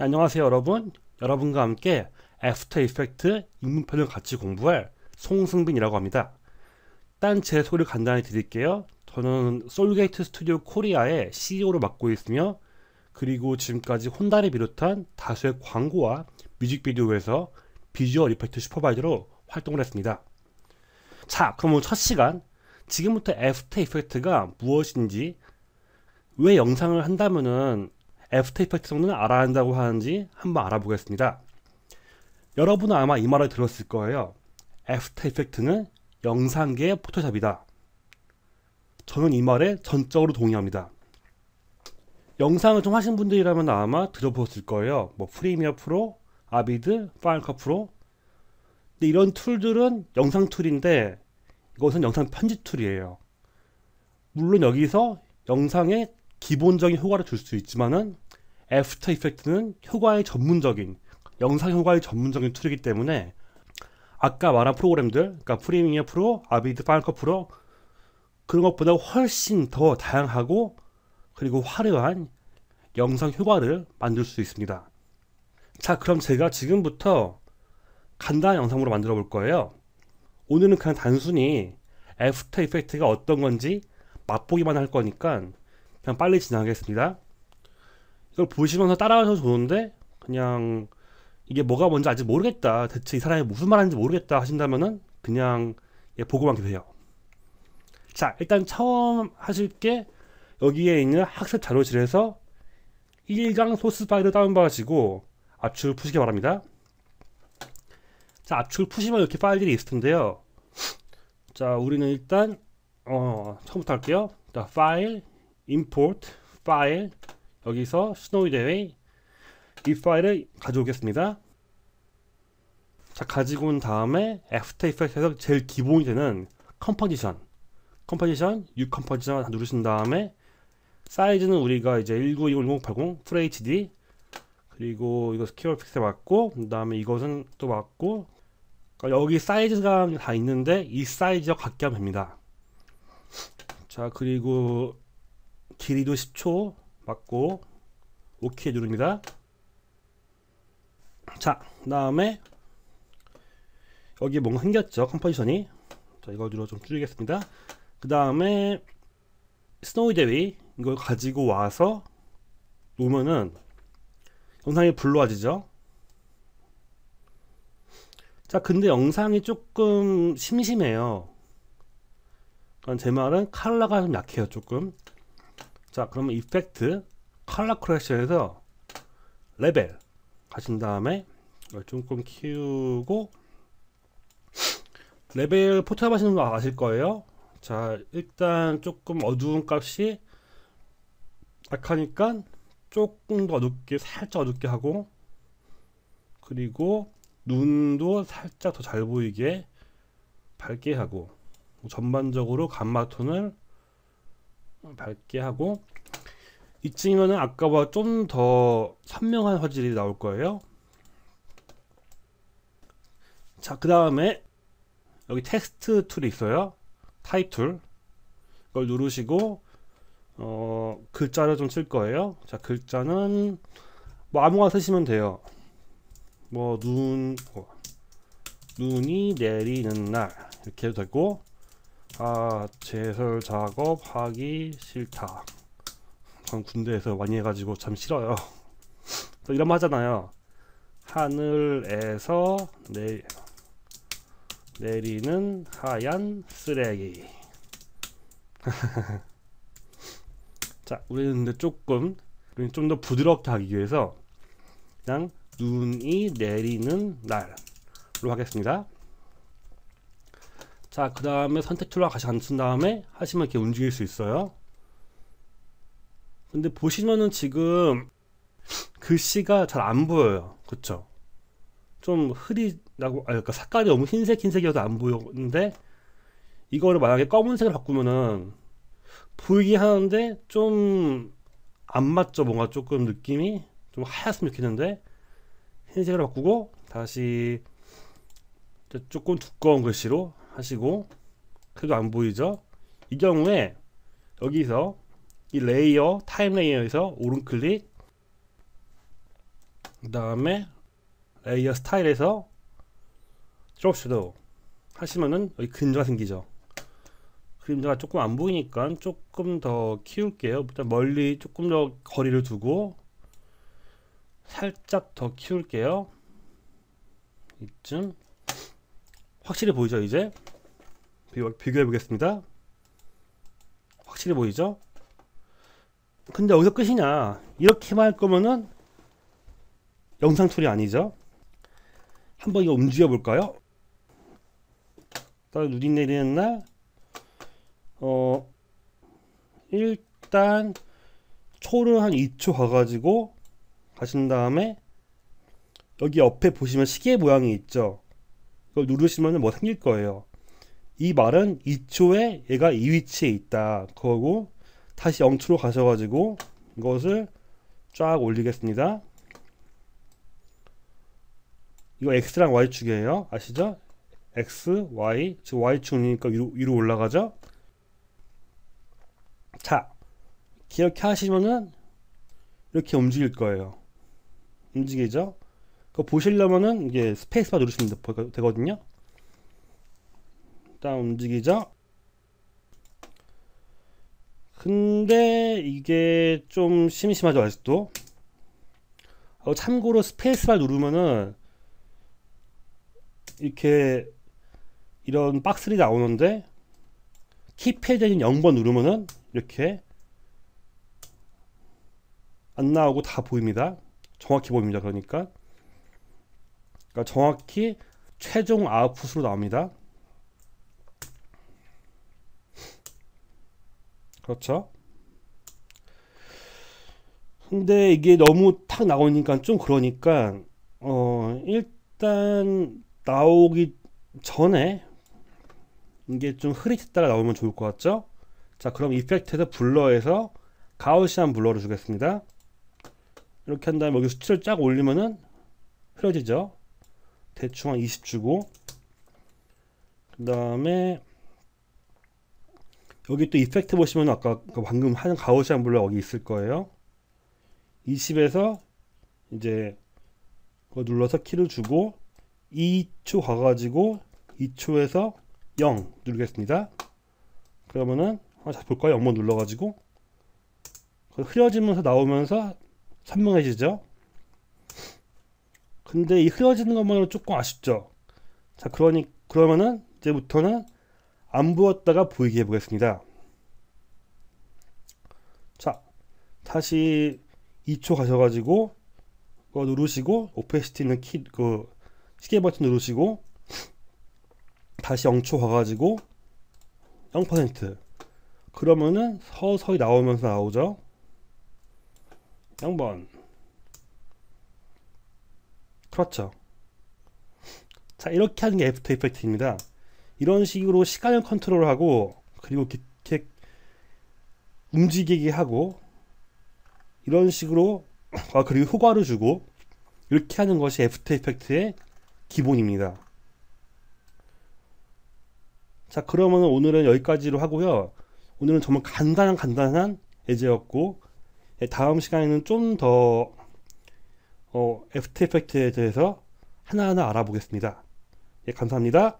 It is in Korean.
네, 안녕하세요 여러분 여러분과 함께 애프터 이펙트 인문편을 같이 공부할 송승빈이라고 합니다 딴 제소리를 간단히 드릴게요 저는 솔게이트 스튜디오 코리아의 CEO를 맡고 있으며 그리고 지금까지 혼다를 비롯한 다수의 광고와 뮤직비디오에서 비주얼 이펙트 슈퍼바이저로 활동을 했습니다 자 그럼 오첫 시간 지금부터 애프터 이펙트가 무엇인지 왜 영상을 한다면은 애프터 이펙트 성능을 알아야 한다고 하는지 한번 알아보겠습니다. 여러분은 아마 이 말을 들었을 거예요. 애프터 이펙트는 영상계의 포토샵이다. 저는 이 말에 전적으로 동의합니다. 영상을 좀 하신 분들이라면 아마 들어보셨을 거예요. 뭐 프리미어 프로, 아비드, 파일컷 프로. 근데 이런 툴들은 영상 툴인데 이것은 영상 편집 툴이에요. 물론 여기서 영상에 기본적인 효과를 줄 수 있지만은 애프터 이펙트는 효과의 전문적인 영상 효과의 전문적인 툴이기 때문에 아까 말한 프로그램들 그러니까 프리미어 프로, 아비드 파이널컷 프로 그런 것보다 훨씬 더 다양하고 그리고 화려한 영상 효과를 만들 수 있습니다. 자 그럼 제가 지금부터 간단한 영상으로 만들어 볼 거예요. 오늘은 그냥 단순히 애프터 이펙트가 어떤 건지 맛보기만 할 거니까 그냥 빨리 진행하겠습니다. 그걸 보시면서 따라하셔도 좋은데 그냥 이게 뭐가 뭔지 아직 모르겠다 대체 이 사람이 무슨 말하는지 모르겠다 하신다면은 그냥 예, 보고만 계세요 자 일단 처음 하실 게 여기에 있는 학습 자료실에서 1강 소스 파일을 다운받으시고 압축을 푸시기 바랍니다 자 압축을 푸시면 이렇게 파일들이 있을 텐데요 자 우리는 일단 어 처음부터 할게요 자 파일 import 파일 여기서 스노이데이 이 파일을 가져오겠습니다. 자 가지고 온 다음에 애프터 이펙트에서 제일 기본이 되는 컴포지션 컴포지션 U 컴포지션 누르신 다음에 사이즈는 우리가 이제 192010 FHD 그리고 이거 스퀘어 픽셀 맞고 그 다음에 이것은 또 맞고 그러니까 여기 사이즈가 다 있는데 이 사이즈와 같게 하면 됩니다 자 그리고 길이도 10초 맞고 오케이 누릅니다 자그 다음에 여기 뭔가 생겼죠 컴포지션이 자 이걸 뒤로 좀 줄이겠습니다 그 다음에 스노우 데이 이걸 가지고 와서 놓으면은 영상이 불러와지죠 자 근데 영상이 조금 심심해요 제 말은 칼라가 좀 약해요 조금 자 그러면 이펙트 컬러 크래셔에서 레벨 가신 다음에 조금 키우고 레벨 포탑 하시는 거 아실 거예요 자 일단 조금 어두운 값이 약하니까 조금 더 어둡게 살짝 어둡게 하고 그리고 눈도 살짝 더 잘 보이게 밝게 하고 전반적으로 감마톤을 밝게 하고 이쯤이면 아까와 좀 더 선명한 화질이 나올 거예요 자그 다음에 여기 텍스트 툴이 있어요 타입 툴 그걸 누르시고 어, 글자를 좀 쓸 거예요 자 글자는 뭐 아무거나 쓰시면 돼요 뭐 눈, 어, 눈이 내리는 날 이렇게 해도 되고 아 제설 작업 하기 싫다 전 군대에서 많이 해가지고 참 싫어요 또 이런 말 하잖아요 하늘에서 내, 내리는 하얀 쓰레기 자 우리는 근데 조금 좀 더 부드럽게 하기 위해서 그냥 눈이 내리는 날로 하겠습니다 자그 다음에 선택 툴로 다시 앉힌 다음에 하시면 이렇게 움직일 수 있어요 근데 보시면은 지금 글씨가 잘 안 보여요 그쵸 좀 흐리라고 아 그러니까 색깔이 너무 흰색 흰색이어서 안 보이는데 이거를 만약에 검은색을 바꾸면은 보이긴 하는데 좀 안 맞죠 뭔가 조금 느낌이 좀 하얗으면 좋겠는데 흰색으로 바꾸고 다시 조금 두꺼운 글씨로 하시고 그래도 안 보이죠 이 경우에 여기서 이 레이어 타임 레이어에서 오른클릭 그 다음에 레이어 스타일에서 드롭 섀도우 하시면은 여기 근저가 생기죠 그림자가 조금 안 보이니까 조금 더 키울게요 일단 멀리 조금 더 거리를 두고 살짝 더 키울게요 이쯤 확실히 보이죠 이제 비교해 보겠습니다 확실히 보이죠 근데 어디서 끝이냐 이렇게만 할 거면은 영상 툴이 아니죠 한번 이거 움직여 볼까요 따로 눈이 내리는 날어 일단 초를 한 2초 가가지고 가신 다음에 여기 옆에 보시면 시계 모양이 있죠 그걸 누르시면 뭐 생길 거예요. 이 말은 2초에 얘가 이 위치에 있다. 그거고 다시 0초로 가셔가지고 이것을 쫙 올리겠습니다. 이거 x랑 y축이에요. 아시죠? x, y, 즉 y축이니까 위로, 위로 올라가죠? 자, 기억게 하시면은 이렇게 움직일 거예요. 움직이죠? 그거 보시려면은 이게 스페이스바 누르시면 되거든요. 일단 움직이죠. 근데 이게 좀 심심하죠 아직도. 어, 참고로 스페이스바 누르면은 이렇게 이런 박스들이 나오는데 키패드인 0번 누르면은 이렇게 안 나오고 다 보입니다. 정확히 보입니다. 그러니까 그러니까 정확히 최종 아웃풋으로 나옵니다. 그렇죠? 근데 이게 너무 탁 나오니까 좀 그러니까 어 일단 나오기 전에 이게 좀 흐릿했다가 나오면 좋을 것 같죠? 자 그럼 이펙트에서 블러에서 가우시안 블러를 주겠습니다. 이렇게 한 다음에 여기 수치를 쫙 올리면은 흐려지죠? 대충 한 20 주고 그 다음에 여기 또 이펙트 보시면 아까 그 방금 한 가우시안 블러 여기 있을 거예요 20에서 이제 그거 눌러서 키를 주고 2초 가가지고 2초에서 0 누르겠습니다 그러면은 한번 잘 볼까요? 0번 눌러가지고 그 흐려지면서 나오면서 선명해지죠 근데 이 흐려지는 것만으로 조금 아쉽죠. 자, 그러니 그러면은 이제부터는 안 부었다가 보이게 해보겠습니다. 자, 다시 2초 가셔가지고 그거 누르시고 오페시티 있는 키, 그 시계 버튼 누르시고 다시 0초 가가지고 0% 그러면은 서서히 나오면서 나오죠. 0번 그렇죠. 자 이렇게 하는 게 애프터 이펙트입니다. 이런 식으로 시간을 컨트롤하고 그리고 이렇게 움직이게 하고 이런 식으로 아 그리고 효과를 주고 이렇게 하는 것이 애프터 이펙트의 기본입니다. 자 그러면 오늘은 여기까지로 하고요. 오늘은 정말 간단한 간단한 예제였고 예, 다음 시간에는 좀더 어, 애프터 이펙트에 대해서 하나하나 알아보겠습니다. 예, 감사합니다.